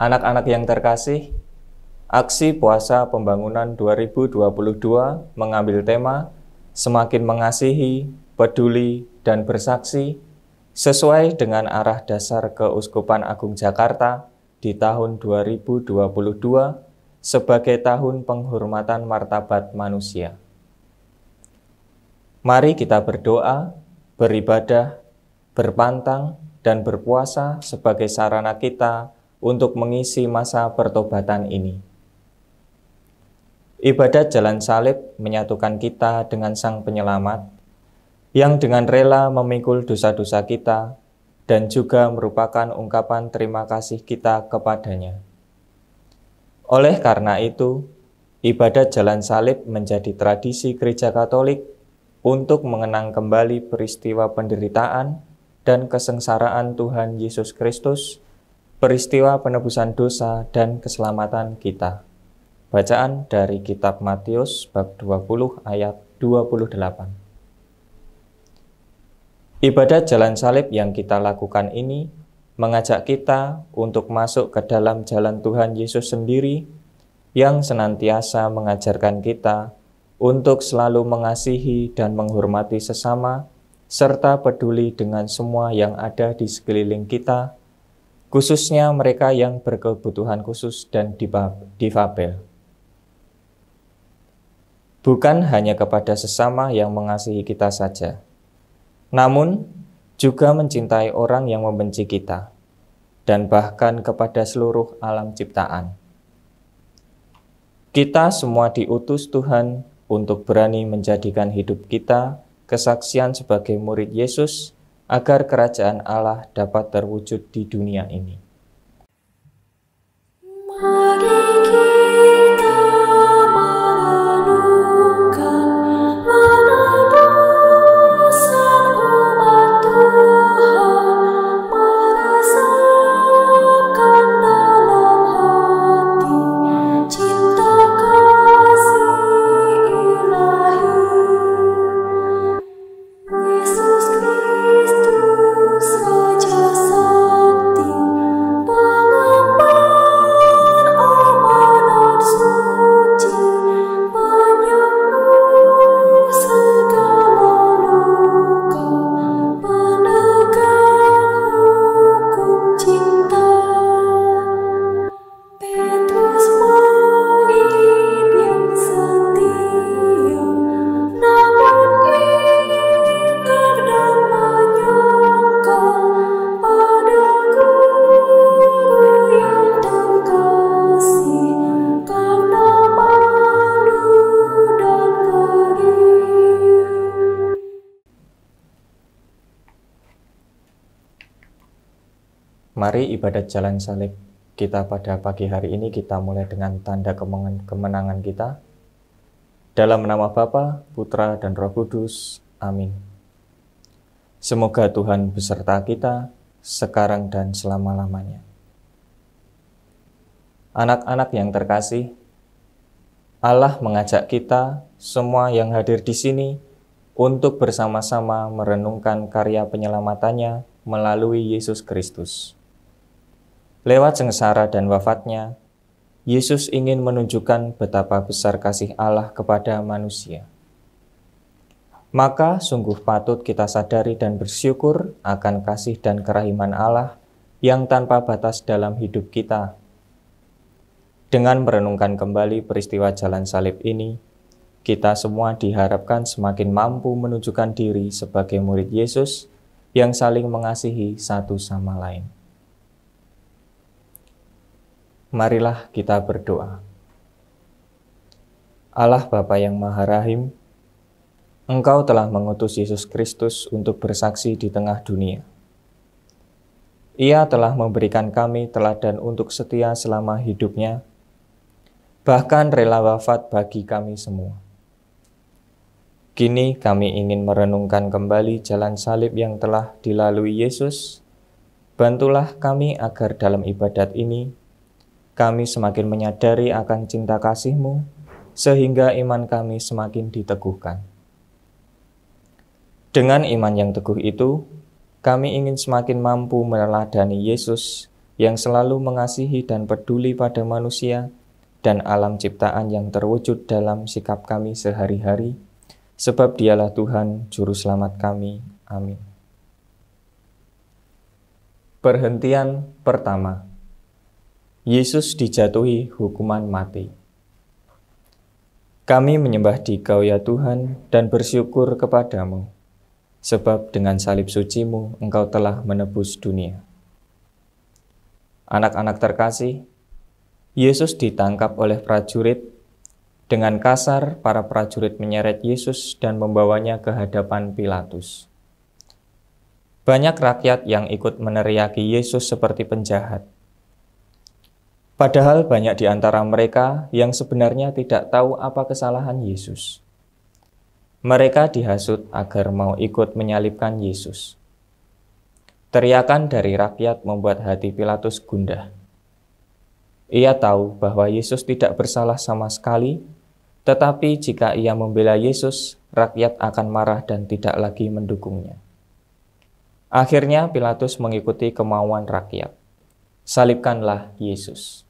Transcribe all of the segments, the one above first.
Anak-anak yang terkasih, aksi puasa pembangunan 2022 mengambil tema Semakin Mengasihi, Peduli, dan Bersaksi sesuai dengan arah dasar Keuskupan Agung Jakarta di tahun 2022 sebagai tahun penghormatan martabat manusia. Mari kita berdoa, beribadah, berpantang, dan berpuasa sebagai sarana kita untuk mengisi masa pertobatan ini. Ibadat jalan salib menyatukan kita dengan Sang Penyelamat, yang dengan rela memikul dosa-dosa kita dan juga merupakan ungkapan terima kasih kita kepadanya. Oleh karena itu, ibadat jalan salib menjadi tradisi Gereja Katolik untuk mengenang kembali peristiwa penderitaan dan kesengsaraan Tuhan Yesus Kristus peristiwa penebusan dosa dan keselamatan kita. Bacaan dari kitab Matius bab 20 ayat 28. Ibadat jalan salib yang kita lakukan ini mengajak kita untuk masuk ke dalam jalan Tuhan Yesus sendiri yang senantiasa mengajarkan kita untuk selalu mengasihi dan menghormati sesama serta peduli dengan semua yang ada di sekeliling kita khususnya mereka yang berkebutuhan khusus dan difabel. Bukan hanya kepada sesama yang mengasihi kita saja, namun juga mencintai orang yang membenci kita, dan bahkan kepada seluruh alam ciptaan. Kita semua diutus Tuhan untuk berani menjadikan hidup kita kesaksian sebagai murid Yesus agar kerajaan Allah dapat terwujud di dunia ini. Mari Mari ibadat jalan salib kita pada pagi hari ini kita mulai dengan tanda kemenangan kita. Dalam nama Bapa, Putra, dan Roh Kudus. Amin. Semoga Tuhan beserta kita sekarang dan selama-lamanya. Anak-anak yang terkasih, Allah mengajak kita semua yang hadir di sini untuk bersama-sama merenungkan karya penyelamatannya melalui Yesus Kristus. Lewat sengsara dan wafatnya, Yesus ingin menunjukkan betapa besar kasih Allah kepada manusia. Maka sungguh patut kita sadari dan bersyukur akan kasih dan kerahiman Allah yang tanpa batas dalam hidup kita. Dengan merenungkan kembali peristiwa jalan salib ini, kita semua diharapkan semakin mampu menunjukkan diri sebagai murid Yesus yang saling mengasihi satu sama lain. Marilah kita berdoa. Allah Bapa yang Maha Rahim, Engkau telah mengutus Yesus Kristus untuk bersaksi di tengah dunia. Ia telah memberikan kami teladan untuk setia selama hidupnya, bahkan rela wafat bagi kami semua. Kini kami ingin merenungkan kembali jalan salib yang telah dilalui Yesus. Bantulah kami agar dalam ibadat ini kami semakin menyadari akan cinta kasih-Mu, sehingga iman kami semakin diteguhkan. Dengan iman yang teguh itu, kami ingin semakin mampu meneladani Yesus yang selalu mengasihi dan peduli pada manusia dan alam ciptaan yang terwujud dalam sikap kami sehari-hari, sebab dialah Tuhan Juru Selamat kami. Amin. Perhentian pertama. Yesus dijatuhi hukuman mati. Kami menyembah Dikau ya Tuhan dan bersyukur kepadamu, sebab dengan salib sucimu Engkau telah menebus dunia. Anak-anak terkasih, Yesus ditangkap oleh prajurit. Dengan kasar, para prajurit menyeret Yesus dan membawanya ke hadapan Pilatus. Banyak rakyat yang ikut meneriaki Yesus seperti penjahat, Padahal banyak di antara mereka yang sebenarnya tidak tahu apa kesalahan Yesus. Mereka dihasut agar mau ikut menyalibkan Yesus. Teriakan dari rakyat membuat hati Pilatus gundah. Ia tahu bahwa Yesus tidak bersalah sama sekali, tetapi jika ia membela Yesus, rakyat akan marah dan tidak lagi mendukungnya. Akhirnya Pilatus mengikuti kemauan rakyat. Salibkanlah Yesus.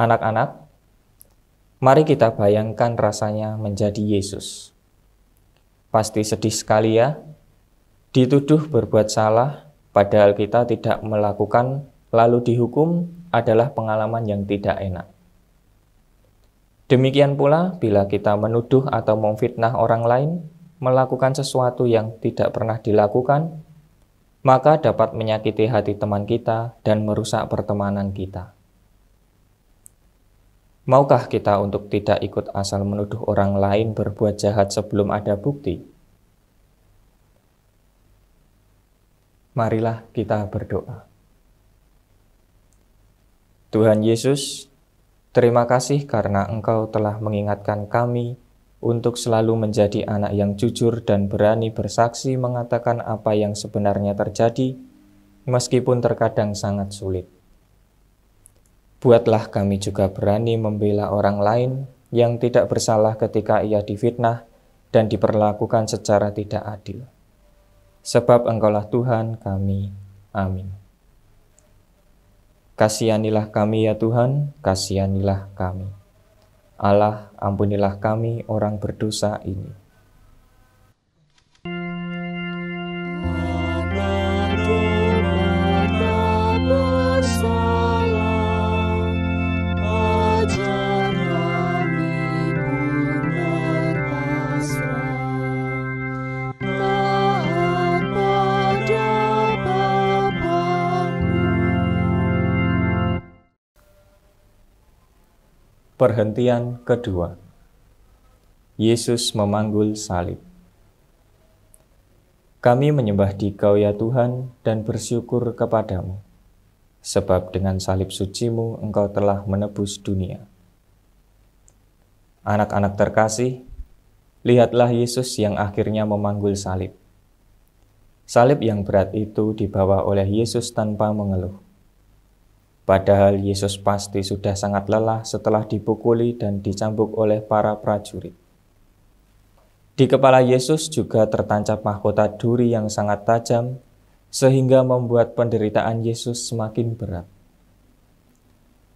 Anak-anak, mari kita bayangkan rasanya menjadi Yesus. Pasti sedih sekali ya, dituduh berbuat salah, padahal kita tidak melakukan, lalu dihukum adalah pengalaman yang tidak enak. Demikian pula bila kita menuduh atau memfitnah orang lain, melakukan sesuatu yang tidak pernah dilakukan, maka dapat menyakiti hati teman kita dan merusak pertemanan kita. Maukah kita untuk tidak ikut asal menuduh orang lain berbuat jahat sebelum ada bukti? Marilah kita berdoa. Tuhan Yesus, terima kasih karena Engkau telah mengingatkan kami untuk selalu menjadi anak yang jujur dan berani bersaksi mengatakan apa yang sebenarnya terjadi, meskipun terkadang sangat sulit. Buatlah kami juga berani membela orang lain yang tidak bersalah ketika ia difitnah dan diperlakukan secara tidak adil. Sebab Engkaulah Tuhan kami. Amin. Kasihanilah kami ya Tuhan, kasihanilah kami. Allah, ampunilah kami orang berdosa ini Perhentian kedua. Yesus memanggul salib. Kami menyembah dikau ya Tuhan dan bersyukur kepadamu, sebab dengan salib sucimu engkau telah menebus dunia. Anak-anak terkasih, lihatlah Yesus yang akhirnya memanggul salib. Salib yang berat itu dibawa oleh Yesus tanpa mengeluh. Padahal Yesus pasti sudah sangat lelah setelah dipukuli dan dicambuk oleh para prajurit. Di kepala Yesus juga tertancap mahkota duri yang sangat tajam, sehingga membuat penderitaan Yesus semakin berat.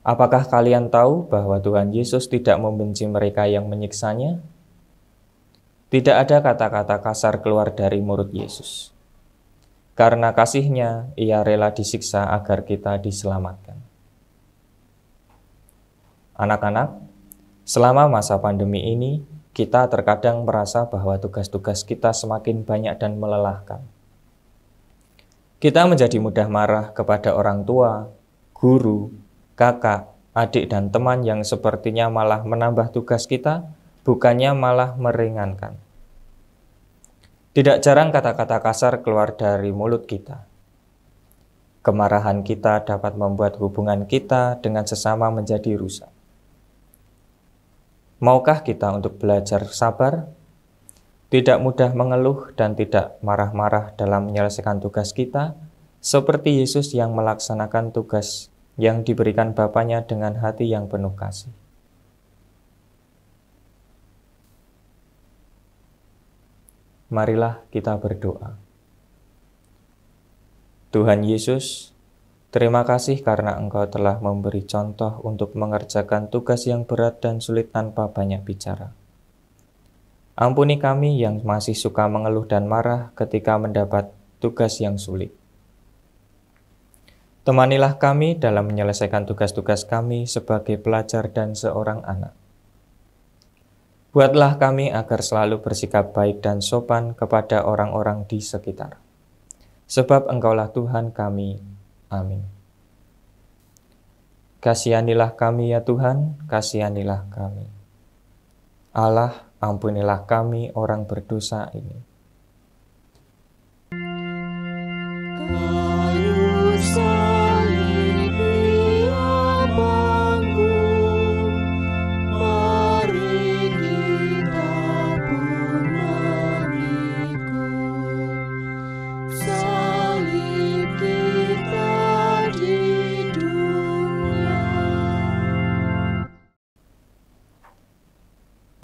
Apakah kalian tahu bahwa Tuhan Yesus tidak membenci mereka yang menyiksanya? Tidak ada kata-kata kasar keluar dari mulut Yesus. Karena kasihnya, ia rela disiksa agar kita diselamatkan. Anak-anak, selama masa pandemi ini, kita terkadang merasa bahwa tugas-tugas kita semakin banyak dan melelahkan. Kita menjadi mudah marah kepada orang tua, guru, kakak, adik, dan teman yang sepertinya malah menambah tugas kita, bukannya malah meringankan. Tidak jarang kata-kata kasar keluar dari mulut kita. Kemarahan kita dapat membuat hubungan kita dengan sesama menjadi rusak. Maukah kita untuk belajar sabar? Tidak mudah mengeluh dan tidak marah-marah dalam menyelesaikan tugas kita, seperti Yesus yang melaksanakan tugas yang diberikan Bapaknya dengan hati yang penuh kasih. Marilah kita berdoa. Tuhan Yesus, Terima kasih karena engkau telah memberi contoh untuk mengerjakan tugas yang berat dan sulit tanpa banyak bicara. Ampuni kami yang masih suka mengeluh dan marah ketika mendapat tugas yang sulit. Temanilah kami dalam menyelesaikan tugas-tugas kami sebagai pelajar dan seorang anak. Buatlah kami agar selalu bersikap baik dan sopan kepada orang-orang di sekitar. Sebab Engkaulah Tuhan kami, Amin. Kasihanilah kami ya Tuhan, kasihanilah kami. Allah, ampunilah kami orang berdosa ini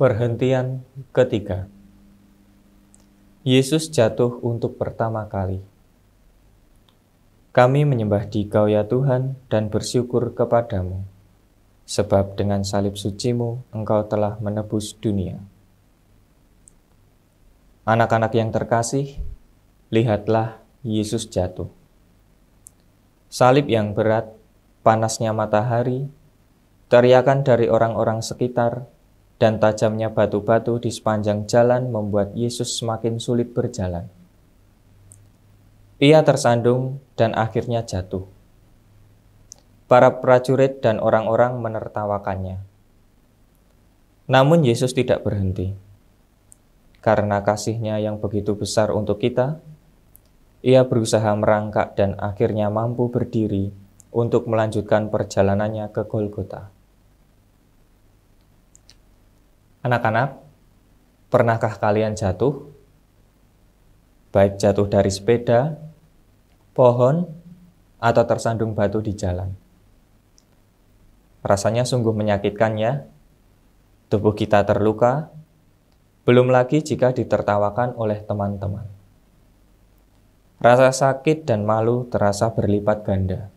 Perhentian ketiga. Yesus jatuh untuk pertama kali. Kami menyembah Dikau ya Tuhan dan bersyukur kepadamu, sebab dengan salib sucimu Engkau telah menebus dunia. Anak-anak yang terkasih, lihatlah Yesus jatuh. Salib yang berat, panasnya matahari, teriakan dari orang-orang sekitar dan tajamnya batu-batu di sepanjang jalan membuat Yesus semakin sulit berjalan. Ia tersandung dan akhirnya jatuh. Para prajurit dan orang-orang menertawakannya. Namun Yesus tidak berhenti. Karena kasihnya yang begitu besar untuk kita, ia berusaha merangkak dan akhirnya mampu berdiri untuk melanjutkan perjalanannya ke Golgota. Anak-anak, pernahkah kalian jatuh? Baik jatuh dari sepeda, pohon, atau tersandung batu di jalan. Rasanya sungguh menyakitkan ya. Tubuh kita terluka, belum lagi jika ditertawakan oleh teman-teman. Rasa sakit dan malu terasa berlipat ganda.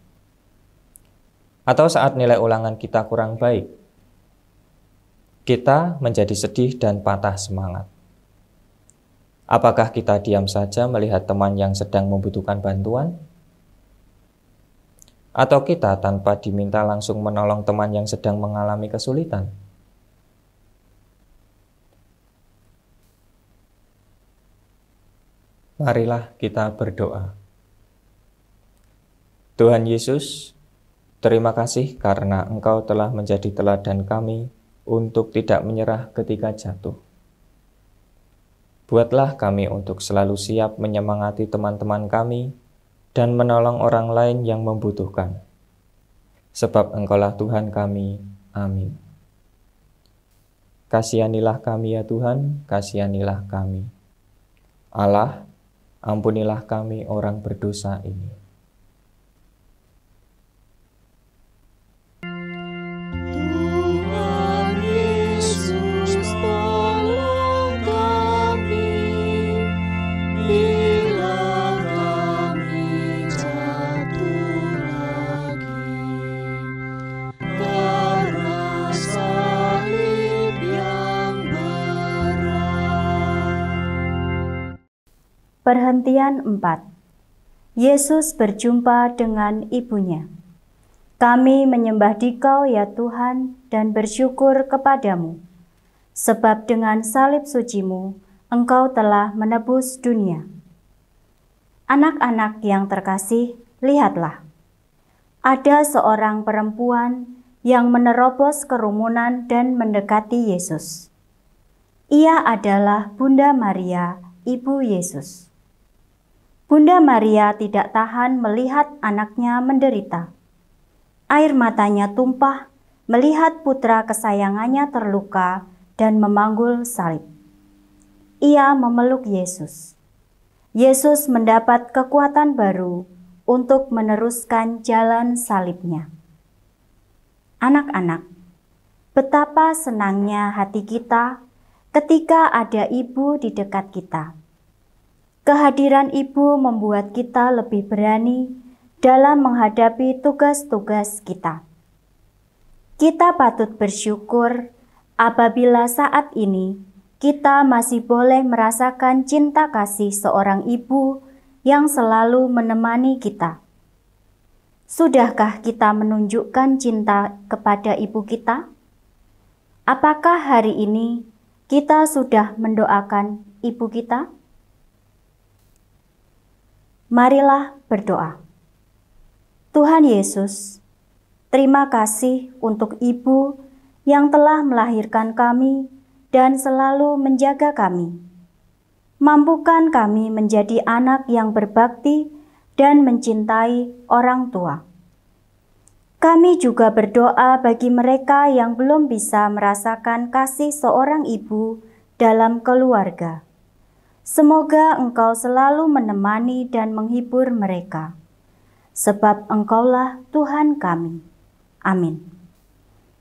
Atau saat nilai ulangan kita kurang baik, kita menjadi sedih dan patah semangat. Apakah kita diam saja melihat teman yang sedang membutuhkan bantuan? Atau kita tanpa diminta langsung menolong teman yang sedang mengalami kesulitan? Marilah kita berdoa. Tuhan Yesus, terima kasih karena Engkau telah menjadi teladan kami untuk tidak menyerah ketika jatuh. Buatlah kami untuk selalu siap menyemangati teman-teman kami dan menolong orang lain yang membutuhkan. Sebab Engkaulah Tuhan kami. Amin. Kasihanilah kami ya Tuhan, kasihanilah kami. Allah, ampunilah kami orang berdosa ini Perhentian 4 Yesus berjumpa dengan ibunya. Kami menyembah dikau ya Tuhan dan bersyukur kepadamu, sebab dengan salib sucimu engkau telah menebus dunia. Anak-anak yang terkasih, lihatlah. Ada seorang perempuan yang menerobos kerumunan dan mendekati Yesus. Ia adalah Bunda Maria, Ibu Yesus. Bunda Maria tidak tahan melihat anaknya menderita. Air matanya tumpah melihat putra kesayangannya terluka dan memanggul salib. Ia memeluk Yesus. Yesus mendapat kekuatan baru untuk meneruskan jalan salibnya. Anak-anak, betapa senangnya hati kita ketika ada ibu di dekat kita Kehadiran ibu membuat kita lebih berani dalam menghadapi tugas-tugas kita. Kita patut bersyukur apabila saat ini kita masih boleh merasakan cinta kasih seorang ibu yang selalu menemani kita. Sudahkah kita menunjukkan cinta kepada ibu kita? Apakah hari ini kita sudah mendoakan ibu kita? Marilah berdoa. Tuhan Yesus, terima kasih untuk Ibu yang telah melahirkan kami dan selalu menjaga kami. Mampukan kami menjadi anak yang berbakti dan mencintai orang tua. Kami juga berdoa bagi mereka yang belum bisa merasakan kasih seorang ibu dalam keluarga. Semoga engkau selalu menemani dan menghibur mereka, sebab engkaulah Tuhan kami. Amin.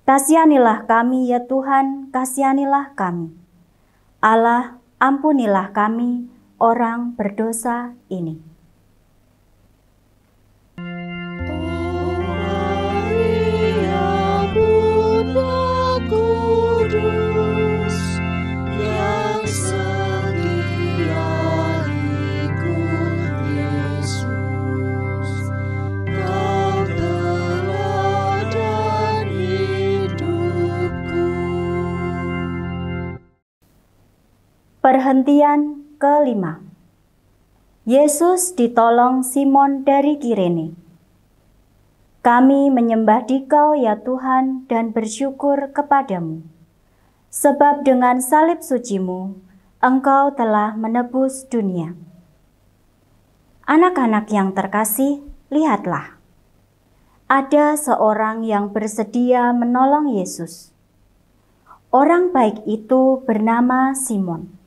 Kasihanilah kami ya Tuhan, kasihanilah kami. Allah, ampunilah kami, orang berdosa ini. Perhentian kelima. Yesus ditolong Simon dari Kirene. Kami menyembah Dikau ya Tuhan dan bersyukur kepadamu. Sebab dengan salib sucimu, Engkau telah menebus dunia. Anak-anak yang terkasih, lihatlah. Ada seorang yang bersedia menolong Yesus. Orang baik itu bernama Simon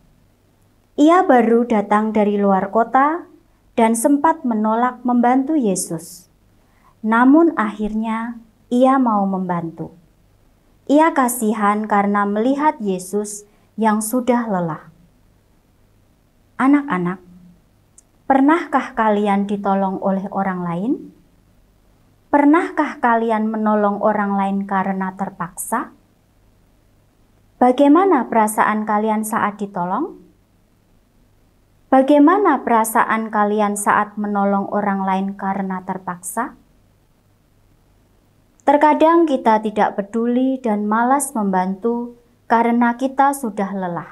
ia baru datang dari luar kota dan sempat menolak membantu Yesus. Namun akhirnya ia mau membantu. Ia kasihan karena melihat Yesus yang sudah lelah. Anak-anak, pernahkah kalian ditolong oleh orang lain? Pernahkah kalian menolong orang lain karena terpaksa? Bagaimana perasaan kalian saat ditolong? Bagaimana perasaan kalian saat menolong orang lain karena terpaksa? Terkadang kita tidak peduli dan malas membantu karena kita sudah lelah.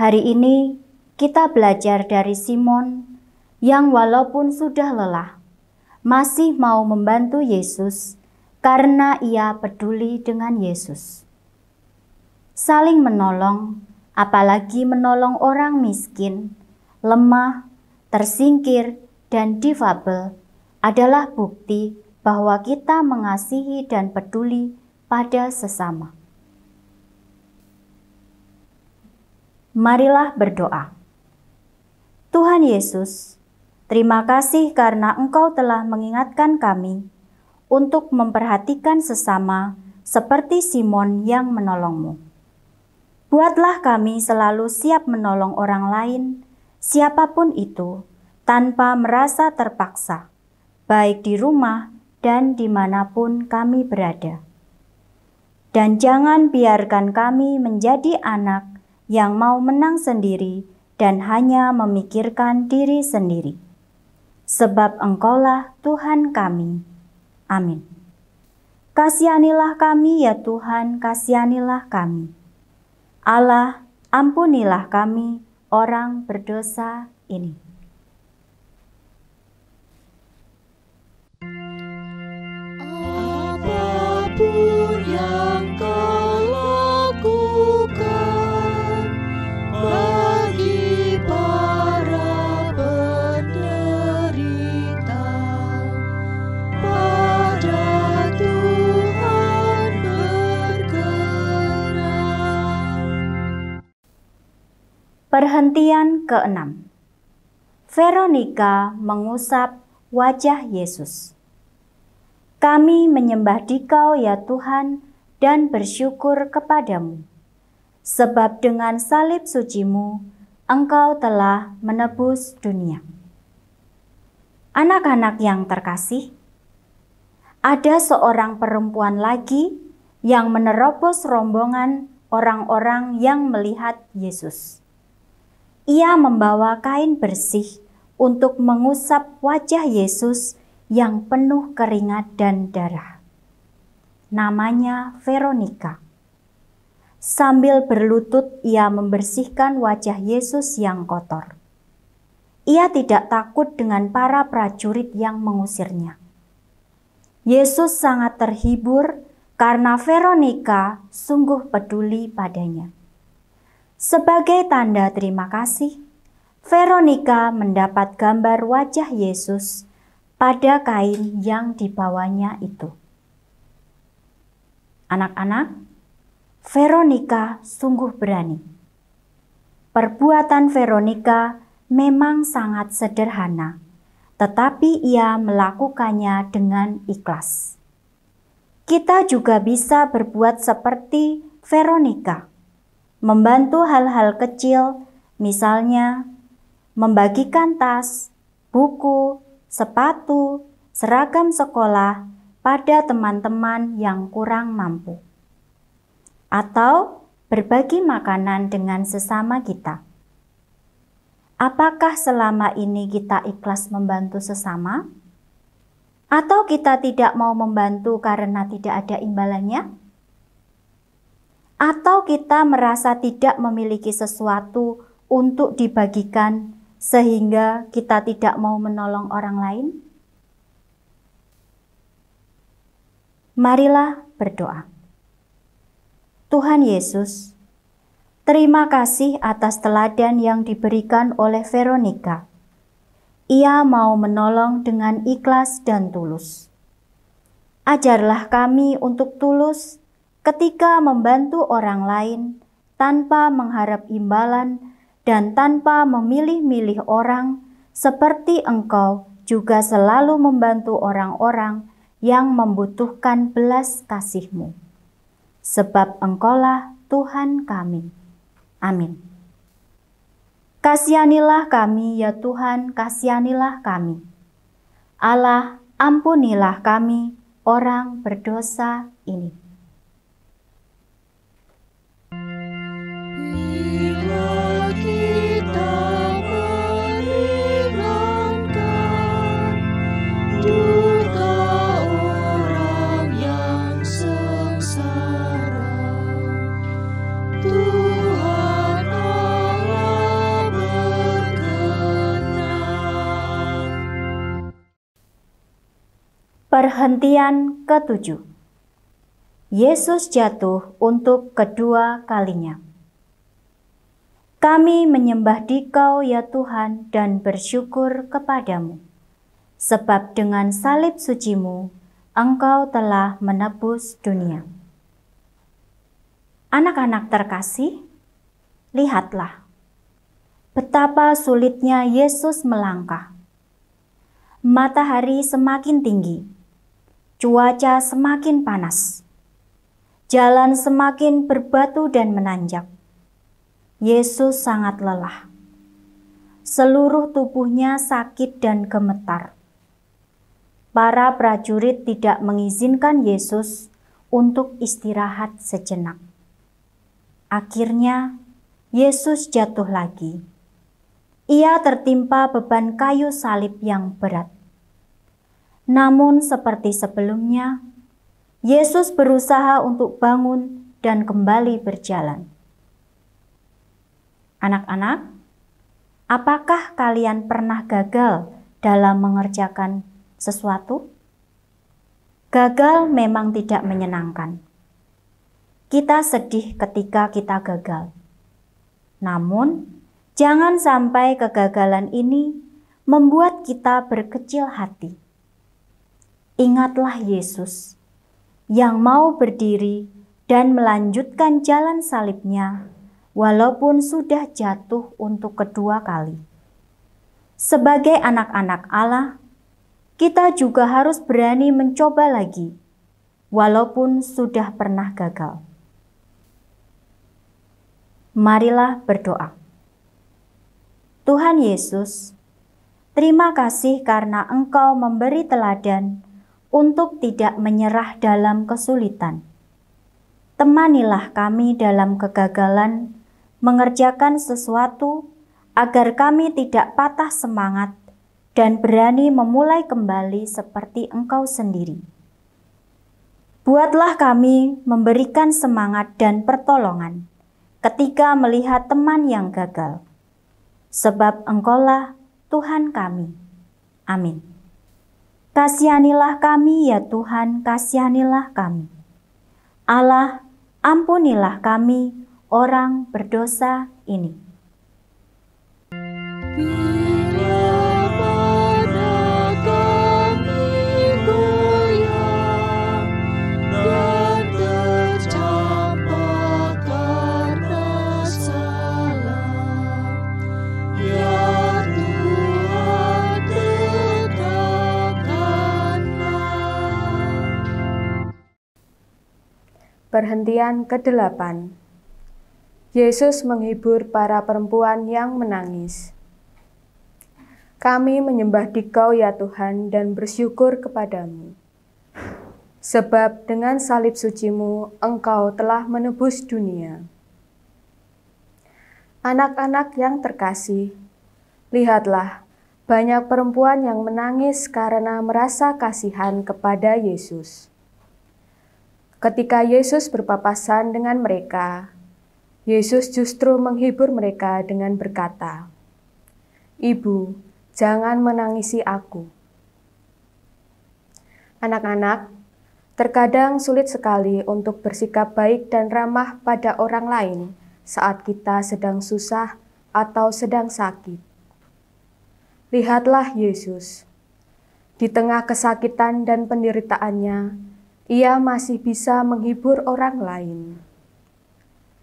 Hari ini kita belajar dari Simon yang walaupun sudah lelah, masih mau membantu Yesus karena ia peduli dengan Yesus. Saling menolong apalagi menolong orang miskin, lemah, tersingkir, dan difabel adalah bukti bahwa kita mengasihi dan peduli pada sesama. Marilah berdoa. Tuhan Yesus, terima kasih karena Engkau telah mengingatkan kami untuk memperhatikan sesama seperti Simon yang menolongmu. Buatlah kami selalu siap menolong orang lain, siapapun itu, tanpa merasa terpaksa, baik di rumah dan dimanapun kami berada. Dan jangan biarkan kami menjadi anak yang mau menang sendiri dan hanya memikirkan diri sendiri. Sebab Engkaulah Tuhan kami. Amin. Kasihanilah kami, ya Tuhan, kasihanilah kami. Allah, ampunilah kami orang berdosa ini. Apapun yang kau Perhentian keenam. Veronica mengusap wajah Yesus. Kami menyembah Dikau ya Tuhan dan bersyukur kepadamu. Sebab dengan salib sucimu engkau telah menebus dunia. Anak-anak yang terkasih, ada seorang perempuan lagi yang menerobos rombongan orang-orang yang melihat Yesus ia membawa kain bersih untuk mengusap wajah Yesus yang penuh keringat dan darah. Namanya Veronica. Sambil berlutut, ia membersihkan wajah Yesus yang kotor. Ia tidak takut dengan para prajurit yang mengusirnya. Yesus sangat terhibur karena Veronica sungguh peduli padanya. Sebagai tanda terima kasih, Veronica mendapat gambar wajah Yesus pada kain yang dibawanya itu. Anak-anak, Veronica sungguh berani. Perbuatan Veronica memang sangat sederhana, tetapi ia melakukannya dengan ikhlas. Kita juga bisa berbuat seperti Veronica membantu hal-hal kecil, misalnya membagikan tas, buku, sepatu, seragam sekolah pada teman-teman yang kurang mampu, atau berbagi makanan dengan sesama kita. Apakah selama ini kita ikhlas membantu sesama, atau kita tidak mau membantu karena tidak ada imbalannya? atau kita merasa tidak memiliki sesuatu untuk dibagikan sehingga kita tidak mau menolong orang lain? Marilah berdoa. Tuhan Yesus, terima kasih atas teladan yang diberikan oleh Veronica. Ia mau menolong dengan ikhlas dan tulus. Ajarlah kami untuk tulus ketika membantu orang lain tanpa mengharap imbalan dan tanpa memilih-milih orang, seperti engkau juga selalu membantu orang-orang yang membutuhkan belas kasihmu. Sebab engkaulah Tuhan kami. Amin. Kasihanilah kami, ya Tuhan, kasihanilah kami. Allah, ampunilah kami, orang berdosa ini. Perhentian ketujuh. Yesus jatuh untuk kedua kalinya. Kami menyembah Dikau ya Tuhan dan bersyukur kepadamu. Sebab dengan salib sucimu Engkau telah menebus dunia. Anak-anak terkasih, lihatlah betapa sulitnya Yesus melangkah. Matahari semakin tinggi cuaca semakin panas, jalan semakin berbatu dan menanjak. Yesus sangat lelah. Seluruh tubuhnya sakit dan gemetar. Para prajurit tidak mengizinkan Yesus untuk istirahat sejenak. Akhirnya, Yesus jatuh lagi. Ia tertimpa beban kayu salib yang berat namun seperti sebelumnya, Yesus berusaha untuk bangun dan kembali berjalan. Anak-anak, apakah kalian pernah gagal dalam mengerjakan sesuatu? Gagal memang tidak menyenangkan. Kita sedih ketika kita gagal. Namun, jangan sampai kegagalan ini membuat kita berkecil hati ingatlah Yesus yang mau berdiri dan melanjutkan jalan salibnya walaupun sudah jatuh untuk kedua kali. Sebagai anak-anak Allah, kita juga harus berani mencoba lagi walaupun sudah pernah gagal. Marilah berdoa. Tuhan Yesus, terima kasih karena Engkau memberi teladan untuk tidak menyerah dalam kesulitan. Temanilah kami dalam kegagalan, mengerjakan sesuatu agar kami tidak patah semangat dan berani memulai kembali seperti Engkau sendiri. Buatlah kami memberikan semangat dan pertolongan ketika melihat teman yang gagal, sebab Engkaulah Tuhan kami. Amin. Kasihanilah kami ya Tuhan, kasihanilah kami. Allah, ampunilah kami orang berdosa ini. Hmm. Perhentian ke-8 Yesus menghibur para perempuan yang menangis. Kami menyembah Dikau ya Tuhan dan bersyukur kepadamu. Sebab dengan salib sucimu Engkau telah menebus dunia. Anak-anak yang terkasih, lihatlah banyak perempuan yang menangis karena merasa kasihan kepada Yesus. Ketika Yesus berpapasan dengan mereka, Yesus justru menghibur mereka dengan berkata, "Ibu, jangan menangisi aku." Anak-anak, terkadang sulit sekali untuk bersikap baik dan ramah pada orang lain saat kita sedang susah atau sedang sakit. Lihatlah Yesus. Di tengah kesakitan dan penderitaannya, ia masih bisa menghibur orang lain.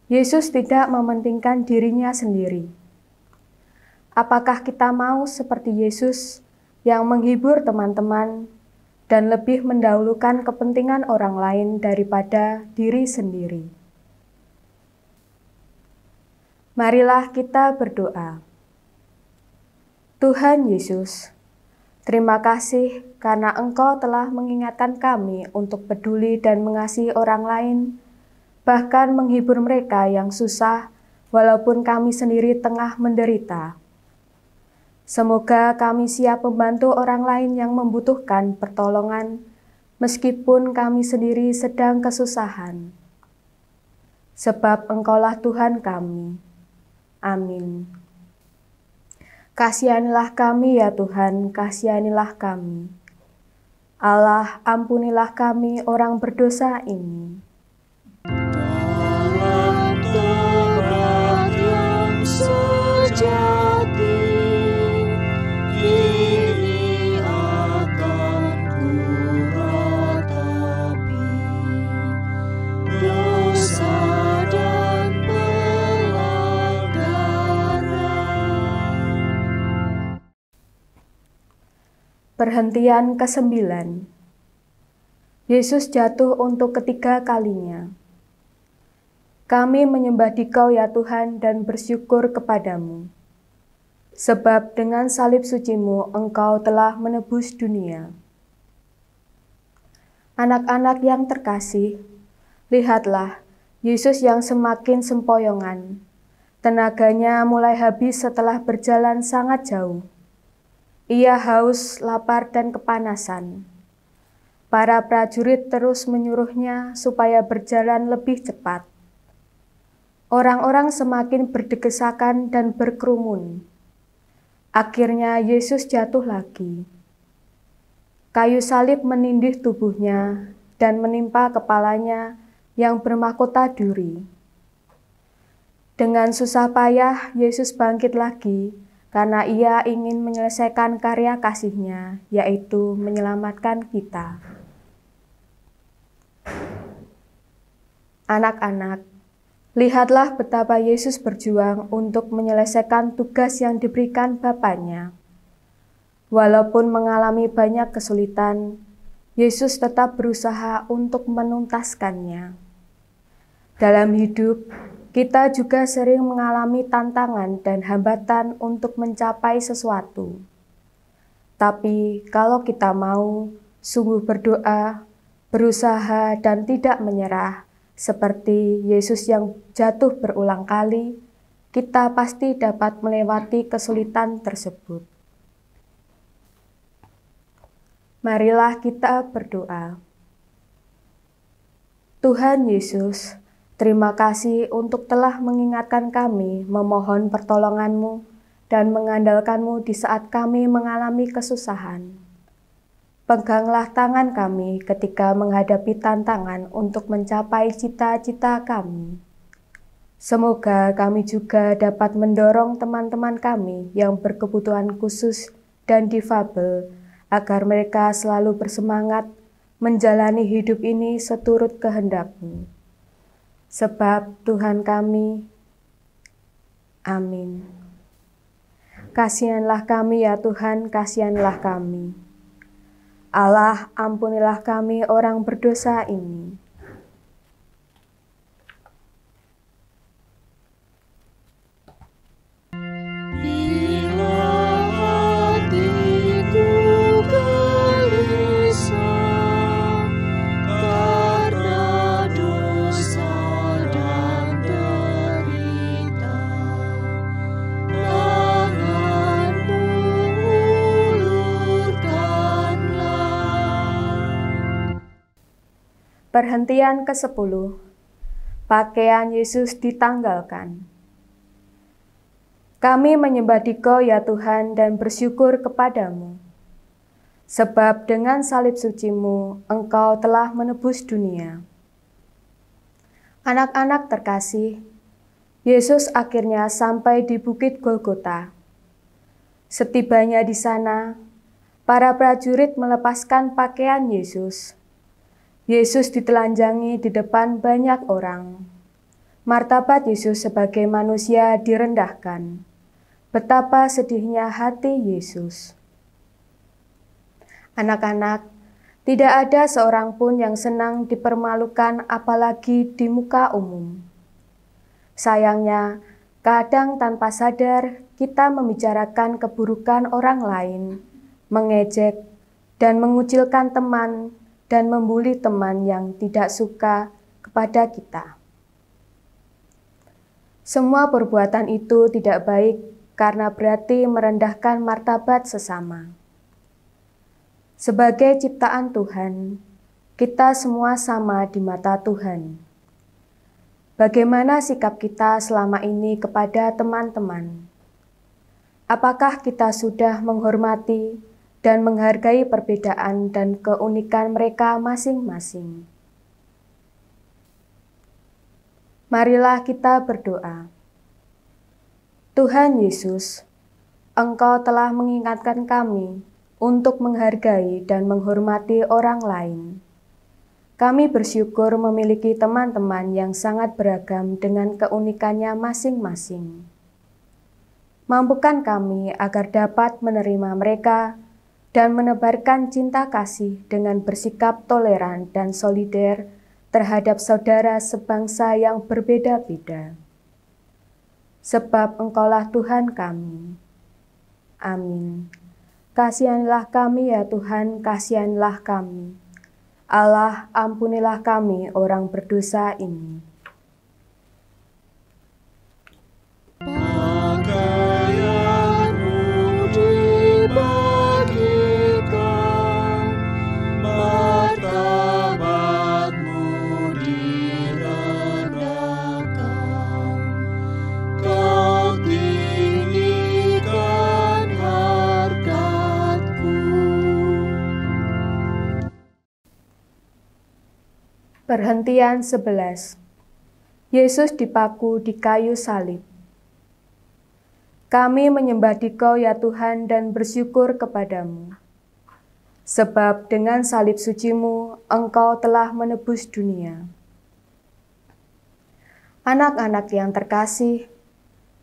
Yesus tidak mementingkan dirinya sendiri. Apakah kita mau seperti Yesus yang menghibur teman-teman dan lebih mendahulukan kepentingan orang lain daripada diri sendiri? Marilah kita berdoa. Tuhan Yesus, Terima kasih karena Engkau telah mengingatkan kami untuk peduli dan mengasihi orang lain, bahkan menghibur mereka yang susah, walaupun kami sendiri tengah menderita. Semoga kami siap membantu orang lain yang membutuhkan pertolongan, meskipun kami sendiri sedang kesusahan. Sebab Engkaulah Tuhan kami. Amin. Kasihanilah kami ya Tuhan, kasihanilah kami. Allah, ampunilah kami orang berdosa ini Perhentian kesembilan Yesus jatuh untuk ketiga kalinya. Kami menyembah dikau ya Tuhan dan bersyukur kepadamu. Sebab dengan salib sucimu engkau telah menebus dunia. Anak-anak yang terkasih, lihatlah Yesus yang semakin sempoyongan. Tenaganya mulai habis setelah berjalan sangat jauh ia haus, lapar, dan kepanasan. Para prajurit terus menyuruhnya supaya berjalan lebih cepat. Orang-orang semakin berdegesakan dan berkerumun. Akhirnya Yesus jatuh lagi. Kayu salib menindih tubuhnya dan menimpa kepalanya yang bermahkota duri. Dengan susah payah, Yesus bangkit lagi karena ia ingin menyelesaikan karya kasihnya, yaitu menyelamatkan kita. Anak-anak, lihatlah betapa Yesus berjuang untuk menyelesaikan tugas yang diberikan Bapaknya. Walaupun mengalami banyak kesulitan, Yesus tetap berusaha untuk menuntaskannya. Dalam hidup, kita juga sering mengalami tantangan dan hambatan untuk mencapai sesuatu. Tapi kalau kita mau sungguh berdoa, berusaha dan tidak menyerah, seperti Yesus yang jatuh berulang kali, kita pasti dapat melewati kesulitan tersebut. Marilah kita berdoa. Tuhan Yesus, Terima kasih untuk telah mengingatkan kami memohon pertolonganmu dan mengandalkanmu di saat kami mengalami kesusahan. Peganglah tangan kami ketika menghadapi tantangan untuk mencapai cita-cita kami. Semoga kami juga dapat mendorong teman-teman kami yang berkebutuhan khusus dan difabel agar mereka selalu bersemangat menjalani hidup ini seturut kehendakmu sebab Tuhan kami. Amin. Kasihanlah kami ya Tuhan, kasihanlah kami. Allah, ampunilah kami orang berdosa ini Kesepuluh, ke-10 Pakaian Yesus ditanggalkan Kami menyembah Diko ya Tuhan dan bersyukur kepadamu sebab dengan salib sucimu engkau telah menebus dunia Anak-anak terkasih Yesus akhirnya sampai di Bukit Golgota Setibanya di sana, para prajurit melepaskan pakaian Yesus Yesus ditelanjangi di depan banyak orang. Martabat Yesus sebagai manusia direndahkan. Betapa sedihnya hati Yesus. Anak-anak, tidak ada seorang pun yang senang dipermalukan, apalagi di muka umum. Sayangnya, kadang tanpa sadar kita membicarakan keburukan orang lain, mengejek, dan mengucilkan teman dan membuli teman yang tidak suka kepada kita. Semua perbuatan itu tidak baik karena berarti merendahkan martabat sesama. Sebagai ciptaan Tuhan, kita semua sama di mata Tuhan. Bagaimana sikap kita selama ini kepada teman-teman? Apakah kita sudah menghormati dan menghargai perbedaan dan keunikan mereka masing-masing. Marilah kita berdoa. Tuhan Yesus, Engkau telah mengingatkan kami untuk menghargai dan menghormati orang lain. Kami bersyukur memiliki teman-teman yang sangat beragam dengan keunikannya masing-masing. Mampukan kami agar dapat menerima mereka dan menebarkan cinta kasih dengan bersikap toleran dan solider terhadap saudara sebangsa yang berbeda-beda. Sebab Engkaulah Tuhan kami. Amin. Kasihanilah kami ya Tuhan, kasihanilah kami. Allah, ampunilah kami orang berdosa ini Kematian 11 Yesus dipaku di kayu salib Kami menyembah dikau ya Tuhan dan bersyukur kepadamu. Sebab dengan salib sucimu, engkau telah menebus dunia. Anak-anak yang terkasih,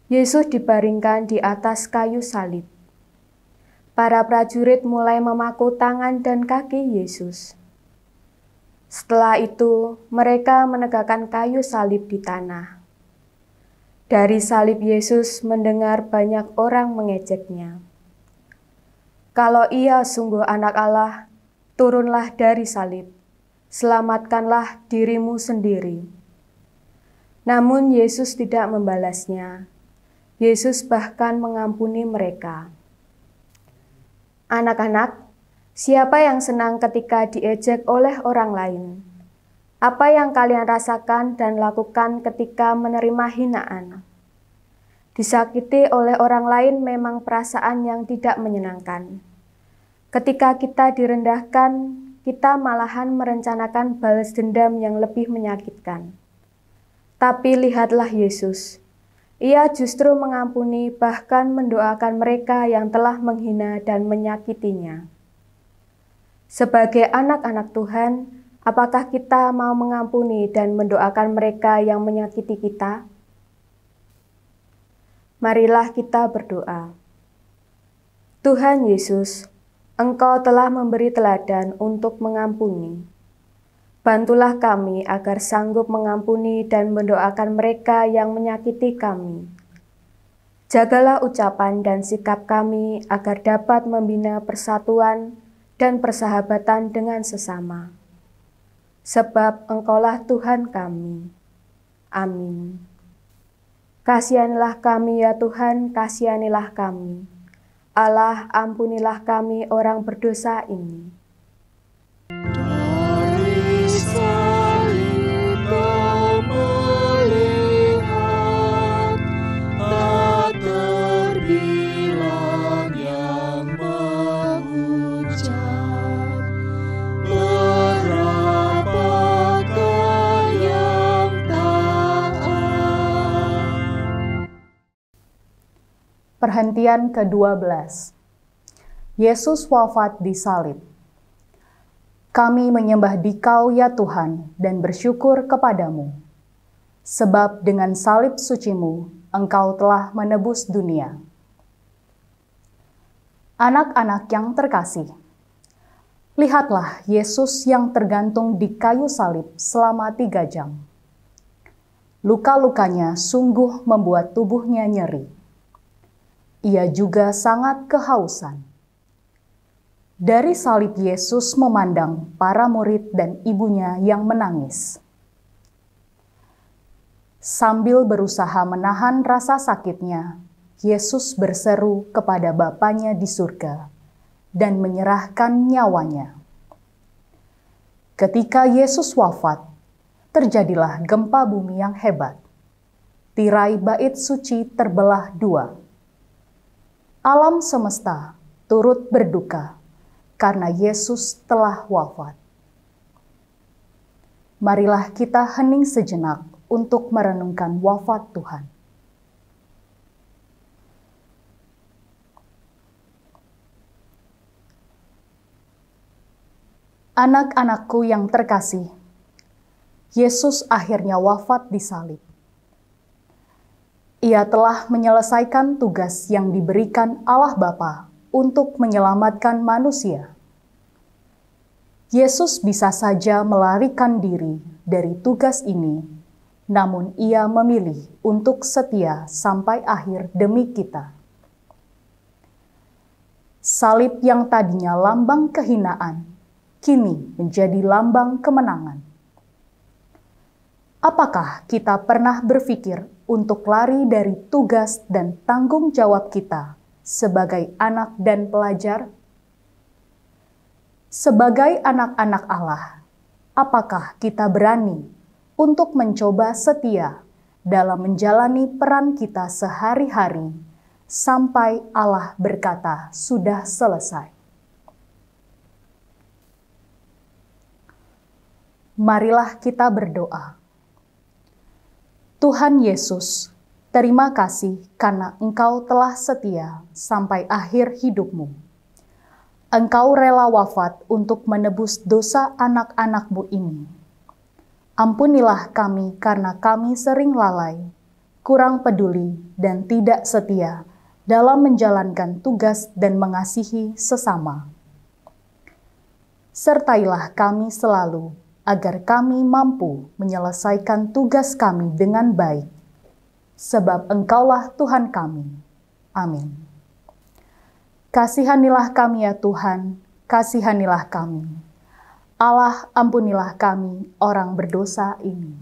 Yesus dibaringkan di atas kayu salib. Para prajurit mulai memaku tangan dan kaki Yesus. Setelah itu, mereka menegakkan kayu salib di tanah. Dari salib Yesus mendengar banyak orang mengejeknya. Kalau ia sungguh anak Allah, turunlah dari salib, selamatkanlah dirimu sendiri. Namun Yesus tidak membalasnya. Yesus bahkan mengampuni mereka. Anak-anak, Siapa yang senang ketika diejek oleh orang lain? Apa yang kalian rasakan dan lakukan ketika menerima hinaan? Disakiti oleh orang lain memang perasaan yang tidak menyenangkan. Ketika kita direndahkan, kita malahan merencanakan balas dendam yang lebih menyakitkan. Tapi lihatlah Yesus. Ia justru mengampuni, bahkan mendoakan mereka yang telah menghina dan menyakitinya. Sebagai anak-anak Tuhan, apakah kita mau mengampuni dan mendoakan mereka yang menyakiti kita? Marilah kita berdoa. Tuhan Yesus, Engkau telah memberi teladan untuk mengampuni. Bantulah kami agar sanggup mengampuni dan mendoakan mereka yang menyakiti kami. Jagalah ucapan dan sikap kami agar dapat membina persatuan dan persahabatan dengan sesama. Sebab Engkaulah Tuhan kami. Amin. Kasihanilah kami ya Tuhan, kasihanilah kami. Allah, ampunilah kami orang berdosa ini Perhentian ke-12 Yesus wafat di salib Kami menyembah dikau ya Tuhan dan bersyukur kepadamu. Sebab dengan salib sucimu, engkau telah menebus dunia. Anak-anak yang terkasih, lihatlah Yesus yang tergantung di kayu salib selama tiga jam luka-lukanya sungguh membuat tubuhnya nyeri ia juga sangat kehausan. Dari salib Yesus memandang para murid dan ibunya yang menangis. Sambil berusaha menahan rasa sakitnya, Yesus berseru kepada Bapaknya di surga dan menyerahkan nyawanya. Ketika Yesus wafat, terjadilah gempa bumi yang hebat. Tirai bait suci terbelah dua alam semesta turut berduka karena Yesus telah wafat. Marilah kita hening sejenak untuk merenungkan wafat Tuhan. Anak-anakku yang terkasih, Yesus akhirnya wafat di salib. Ia telah menyelesaikan tugas yang diberikan Allah Bapa untuk menyelamatkan manusia. Yesus bisa saja melarikan diri dari tugas ini, namun ia memilih untuk setia sampai akhir demi kita. Salib yang tadinya lambang kehinaan kini menjadi lambang kemenangan. Apakah kita pernah berpikir untuk lari dari tugas dan tanggung jawab kita sebagai anak dan pelajar? Sebagai anak-anak Allah, apakah kita berani untuk mencoba setia dalam menjalani peran kita sehari-hari sampai Allah berkata sudah selesai? Marilah kita berdoa. Tuhan Yesus, terima kasih karena Engkau telah setia sampai akhir hidupmu. Engkau rela wafat untuk menebus dosa anak-anakmu ini. Ampunilah kami karena kami sering lalai, kurang peduli, dan tidak setia dalam menjalankan tugas dan mengasihi sesama sertailah kami selalu agar kami mampu menyelesaikan tugas kami dengan baik, sebab Engkaulah Tuhan kami. Amin. Kasihanilah kami ya Tuhan, kasihanilah kami. Allah ampunilah kami orang berdosa ini.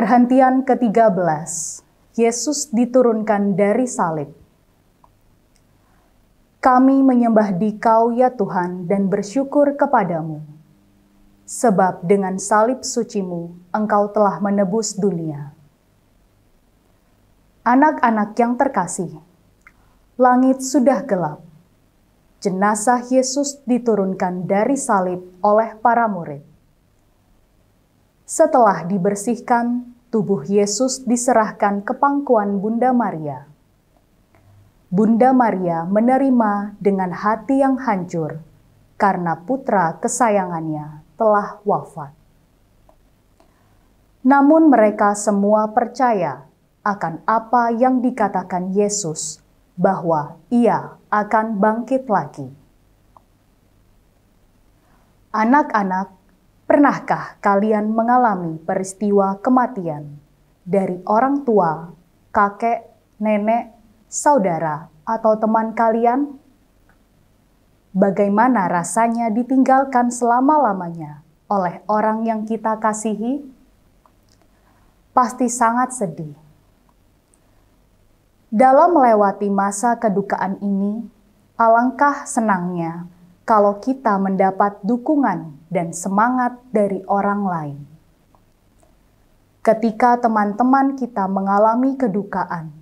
Perhentian ke-13, Yesus diturunkan dari salib. Kami menyembah dikau ya Tuhan dan bersyukur kepadamu, sebab dengan salib sucimu engkau telah menebus dunia. Anak-anak yang terkasih, langit sudah gelap. Jenazah Yesus diturunkan dari salib oleh para murid setelah dibersihkan, tubuh Yesus diserahkan ke pangkuan Bunda Maria. Bunda Maria menerima dengan hati yang hancur karena putra kesayangannya telah wafat. Namun, mereka semua percaya akan apa yang dikatakan Yesus bahwa Ia akan bangkit lagi. Anak-anak, Pernahkah kalian mengalami peristiwa kematian dari orang tua, kakek, nenek, saudara, atau teman kalian? Bagaimana rasanya ditinggalkan selama-lamanya oleh orang yang kita kasihi? Pasti sangat sedih. Dalam melewati masa kedukaan ini, alangkah senangnya kalau kita mendapat dukungan dan semangat dari orang lain. Ketika teman-teman kita mengalami kedukaan,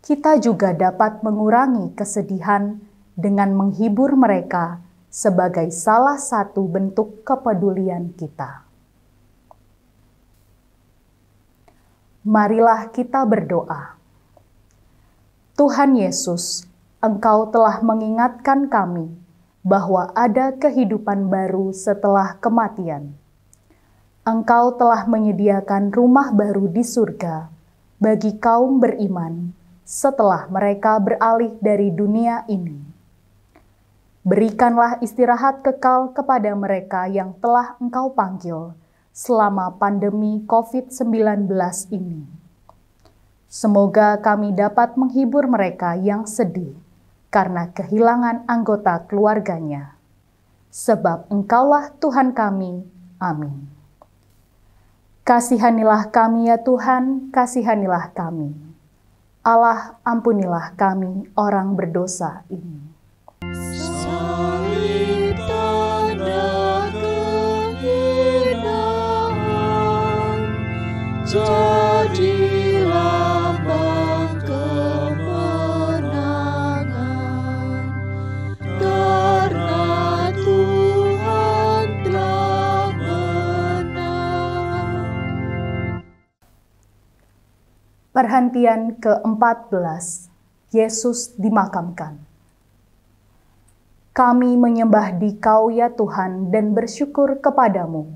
kita juga dapat mengurangi kesedihan dengan menghibur mereka sebagai salah satu bentuk kepedulian kita. Marilah kita berdoa. Tuhan Yesus, Engkau telah mengingatkan kami bahwa ada kehidupan baru setelah kematian. Engkau telah menyediakan rumah baru di surga bagi kaum beriman setelah mereka beralih dari dunia ini. Berikanlah istirahat kekal kepada mereka yang telah Engkau panggil selama pandemi COVID-19 ini. Semoga kami dapat menghibur mereka yang sedih karena kehilangan anggota keluarganya. Sebab Engkaulah Tuhan kami. Amin. Kasihanilah kami ya Tuhan, kasihanilah kami. Allah ampunilah kami orang berdosa ini. Perhentian ke-14, Yesus dimakamkan. Kami menyembah di Kau ya Tuhan dan bersyukur kepadamu,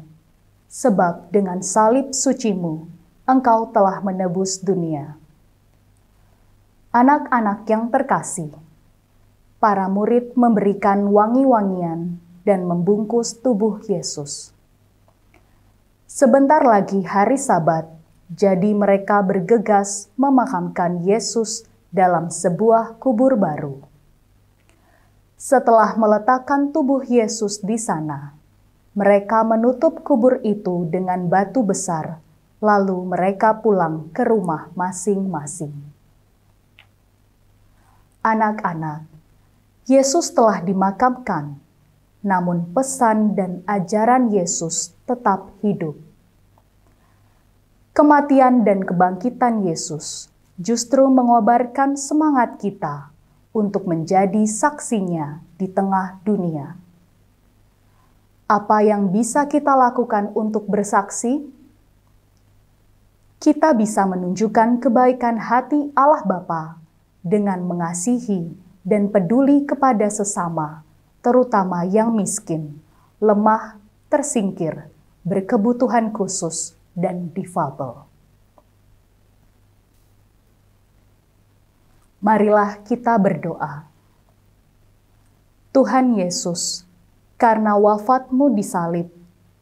sebab dengan salib sucimu Engkau telah menebus dunia. Anak-anak yang terkasih, para murid memberikan wangi-wangian dan membungkus tubuh Yesus. Sebentar lagi hari Sabat jadi mereka bergegas memakamkan Yesus dalam sebuah kubur baru. Setelah meletakkan tubuh Yesus di sana, mereka menutup kubur itu dengan batu besar, lalu mereka pulang ke rumah masing-masing. Anak-anak, Yesus telah dimakamkan, namun pesan dan ajaran Yesus tetap hidup kematian dan kebangkitan Yesus justru mengobarkan semangat kita untuk menjadi saksinya di tengah dunia. Apa yang bisa kita lakukan untuk bersaksi? Kita bisa menunjukkan kebaikan hati Allah Bapa dengan mengasihi dan peduli kepada sesama, terutama yang miskin, lemah, tersingkir, berkebutuhan khusus, dan difabel. Marilah kita berdoa. Tuhan Yesus, karena wafatmu di salib,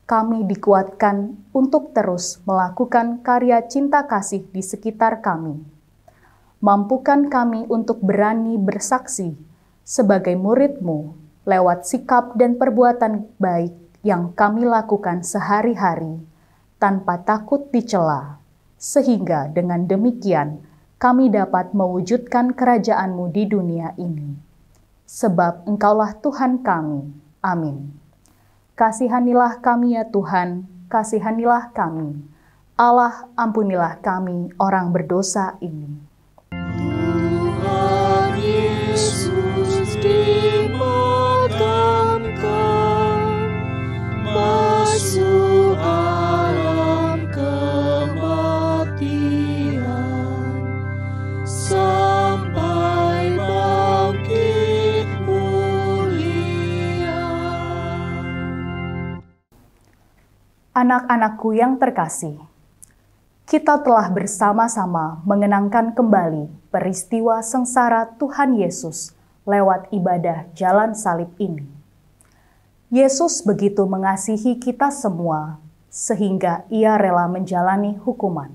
kami dikuatkan untuk terus melakukan karya cinta kasih di sekitar kami. Mampukan kami untuk berani bersaksi sebagai muridmu lewat sikap dan perbuatan baik yang kami lakukan sehari-hari tanpa takut dicela. Sehingga dengan demikian kami dapat mewujudkan kerajaan-Mu di dunia ini. Sebab Engkaulah Tuhan kami. Amin. Kasihanilah kami ya Tuhan, kasihanilah kami. Allah ampunilah kami orang berdosa ini Anak-anakku yang terkasih, kita telah bersama-sama mengenangkan kembali peristiwa sengsara Tuhan Yesus lewat ibadah jalan salib ini. Yesus begitu mengasihi kita semua sehingga ia rela menjalani hukuman.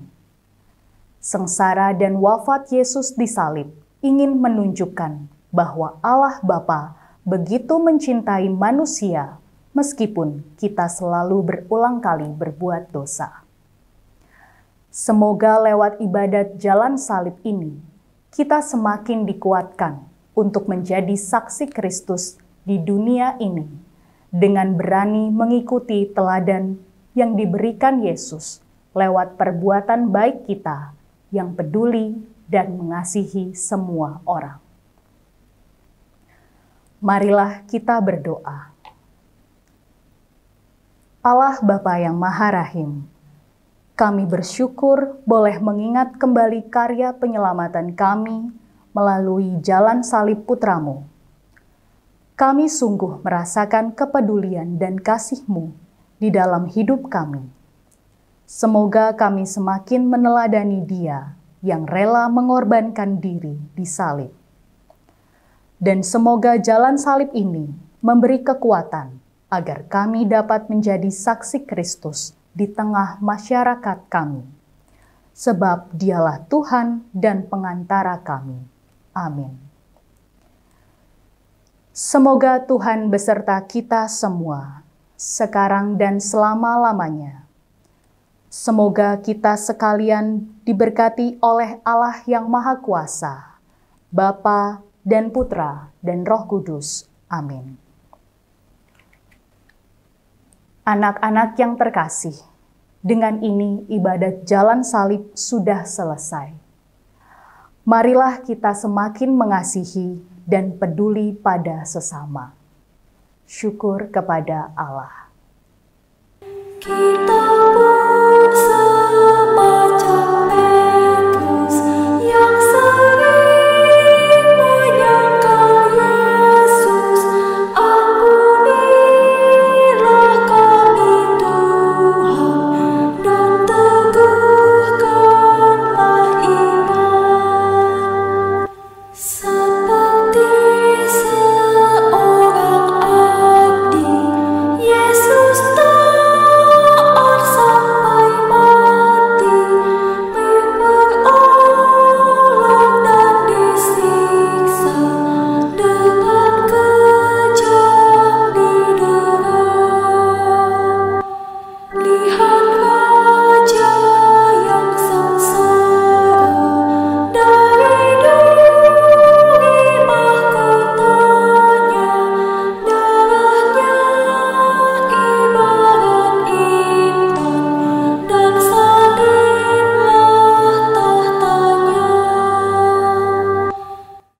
Sengsara dan wafat Yesus di salib ingin menunjukkan bahwa Allah Bapa begitu mencintai manusia meskipun kita selalu berulang kali berbuat dosa. Semoga lewat ibadat jalan salib ini, kita semakin dikuatkan untuk menjadi saksi Kristus di dunia ini dengan berani mengikuti teladan yang diberikan Yesus lewat perbuatan baik kita yang peduli dan mengasihi semua orang. Marilah kita berdoa. Allah Bapa yang Maha Rahim. Kami bersyukur boleh mengingat kembali karya penyelamatan kami melalui jalan salib putramu. Kami sungguh merasakan kepedulian dan kasihmu di dalam hidup kami. Semoga kami semakin meneladani dia yang rela mengorbankan diri di salib. Dan semoga jalan salib ini memberi kekuatan agar kami dapat menjadi saksi Kristus di tengah masyarakat kami. Sebab dialah Tuhan dan pengantara kami. Amin. Semoga Tuhan beserta kita semua, sekarang dan selama-lamanya. Semoga kita sekalian diberkati oleh Allah yang Maha Kuasa, Bapa dan Putra dan Roh Kudus. Amin. Anak-anak yang terkasih, dengan ini ibadat jalan salib sudah selesai. Marilah kita semakin mengasihi dan peduli pada sesama. Syukur kepada Allah. Kita